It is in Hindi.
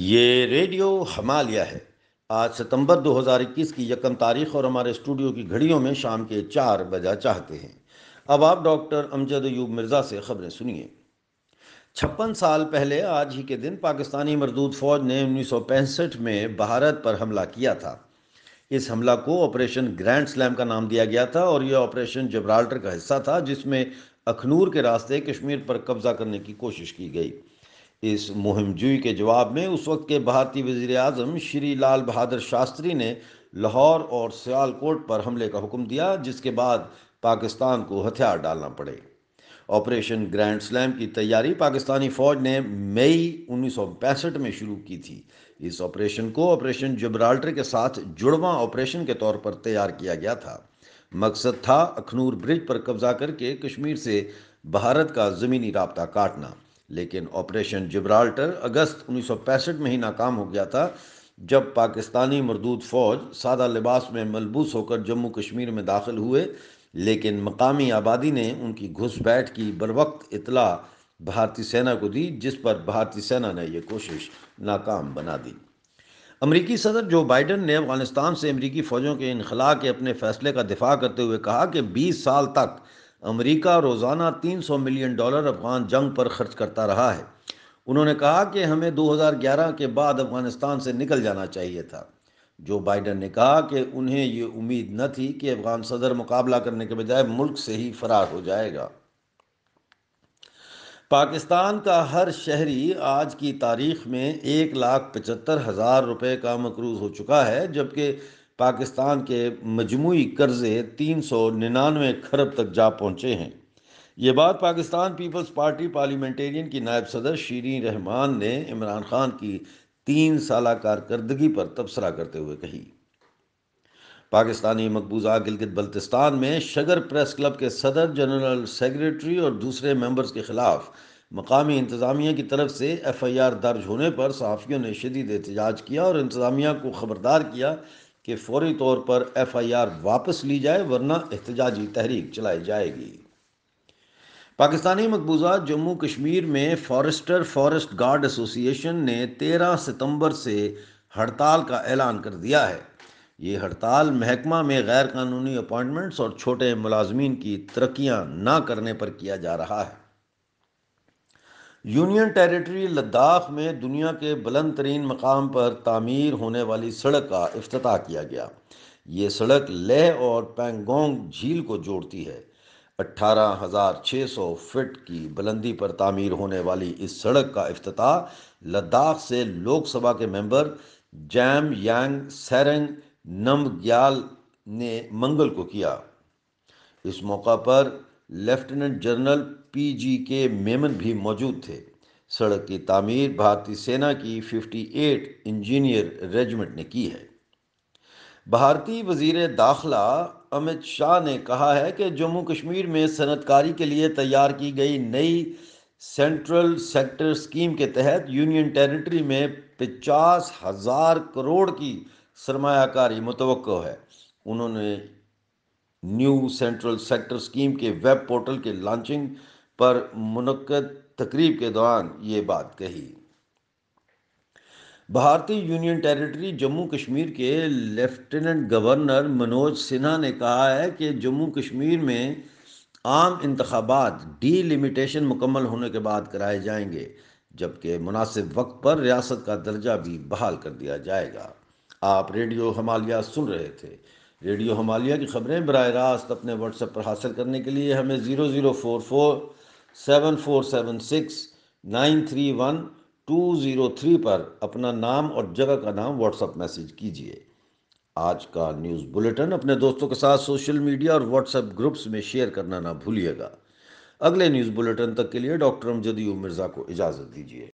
ये रेडियो हमालिया है आज सितंबर 2021 की यकम तारीख और हमारे स्टूडियो की घड़ियों में शाम के चार बजा चाहते हैं अब आप डॉक्टर अमजद यूब मिर्ज़ा से खबरें सुनिए छप्पन साल पहले आज ही के दिन पाकिस्तानी मरदूद फौज ने उन्नीस में भारत पर हमला किया था इस हमला को ऑपरेशन ग्रैंड स्लैम का नाम दिया गया था और यह ऑपरेशन जबराल्टर का हिस्सा था जिसमें अखनूर के रास्ते कश्मीर पर कब्जा करने की कोशिश की गई इस जुई के जवाब में उस वक्त के भारतीय वजीर अजम श्री लाल बहादुर शास्त्री ने लाहौर और सियालकोट पर हमले का हुक्म दिया जिसके बाद पाकिस्तान को हथियार डालना पड़े ऑपरेशन ग्रैंड स्लैम की तैयारी पाकिस्तानी फौज ने मई उन्नीस में शुरू की थी इस ऑपरेशन को ऑपरेशन जबराल्टर के साथ जुड़वा ऑपरेशन के तौर पर तैयार किया गया था मकसद था अखनूर ब्रिज पर कब्जा करके कश्मीर से भारत का ज़मीनी रबता काटना लेकिन ऑपरेशन जिब्राल्टर अगस्त 1965 में ही नाकाम हो गया था जब पाकिस्तानी मरदूद फ़ौज सादा लिबास में मलबूस होकर जम्मू कश्मीर में दाखिल हुए लेकिन मकामी आबादी ने उनकी घुसपैठ की बरवक्त इतला भारतीय सेना को दी जिस पर भारतीय सेना ने यह कोशिश नाकाम बना दी अमरीकी सदर जो बाइडन ने अफगानिस्तान से अमरीकी फ़ौजों के इनखला के अपने फैसले का दिफा करते हुए कहा कि बीस साल तक अमेरिका रोज़ाना 300 मिलियन डॉलर अफगान जंग पर खर्च करता रहा है उन्होंने कहा कि हमें 2011 के बाद अफगानिस्तान से निकल जाना चाहिए था जो बाइडन ने कहा कि उन्हें ये उम्मीद न थी कि अफगान सदर मुकाबला करने के बजाय मुल्क से ही फरार हो जाएगा पाकिस्तान का हर शहरी आज की तारीख में एक लाख पचहत्तर हज़ार रुपये का मकरूज हो चुका है जबकि पाकिस्तान के मजमू कर्ज़े तीन सौ निन्यानवे खरब तक जा पहुँचे हैं ये बात पाकिस्तान पीपल्स पार्टी पार्लियामेंटेरियन की नायब सदर शीरें रहमान ने इमरान खान की तीन साल कारकर्दगी पर तबसरा करते हुए कही पाकिस्तानी मकबूजा गिलगित बल्तिस्तान में शगर प्रेस क्लब के सदर जनरल सेक्रेटरी और दूसरे मेंबर्स के खिलाफ मकामी इंतज़ामिया की तरफ से एफ आई आर दर्ज होने पर सहाफ़ियों ने शदीद एहतजाज किया और इंतज़ामिया को ख़बरदार किया कि फौरी तौर पर एफआईआर वापस ली जाए वरना एहतजाजी तहरीक चलाई जाएगी पाकिस्तानी मकबूजा जम्मू कश्मीर में फॉरेस्टर फॉरेस्ट गार्ड एसोसिएशन ने 13 सितंबर से हड़ताल का ऐलान कर दिया है ये हड़ताल महकमा में गैर कानूनी अपॉइंटमेंट्स और छोटे मुलाजमीन की तरक्यां ना करने पर किया जा रहा है यूनियन टेरिटरी लद्दाख में दुनिया के बुलंद तरीन मकाम पर तामीर होने वाली सड़क का अफ्ताह किया गया ये सड़क लेह और पेंगोंग झील को जोड़ती है अट्ठारह हज़ार छः सौ फिट की बुलंदी पर तामीर होने वाली इस सड़क का अफ्ताह लद्दाख से लोकसभा के मेंबर जैम यांग सैरंग नमग्याल ने मंगल को किया इस मौका पर लेफ्टिनेंट जनरल पीजी के मेमन भी मौजूद थे सड़क की तामीर भारतीय सेना की 58 इंजीनियर रेजिमेंट ने की है भारतीय वजीर दाखिला अमित शाह ने कहा है कि जम्मू कश्मीर में सनतकारी के लिए तैयार की गई नई सेंट्रल सेक्टर स्कीम के तहत यूनियन टेरिटरी में पचास हज़ार करोड़ की सरमाकारी मुतव है उन्होंने न्यू सेंट्रल सेक्टर स्कीम के वेब पोर्टल के लॉन्चिंग पर मुनद तकरीब के दौरान ये बात कही भारतीय यूनियन टेरिटरी जम्मू कश्मीर के लेफ्टिनेंट गवर्नर मनोज सिन्हा ने कहा है कि जम्मू कश्मीर में आम इंतबात लिमिटेशन मुकम्मल होने के बाद कराए जाएंगे जबकि मुनासिब वक्त पर रियासत का दर्जा भी बहाल कर दिया जाएगा आप रेडियो हमालिया सुन रहे थे रेडियो हमालिया की खबरें बर रास्त अपने व्हाट्सएप पर हासिल करने के लिए हमें zero zero four four seven four seven six nine three one two zero three पर अपना नाम और जगह का नाम व्हाट्सएप मैसेज कीजिए आज का न्यूज़ बुलेटिन अपने दोस्तों के साथ सोशल मीडिया और व्हाट्सएप ग्रुप्स में शेयर करना ना भूलिएगा अगले न्यूज़ बुलेटिन तक के लिए डॉक्टर अमजदी मिर्ज़ा को इजाज़त दीजिए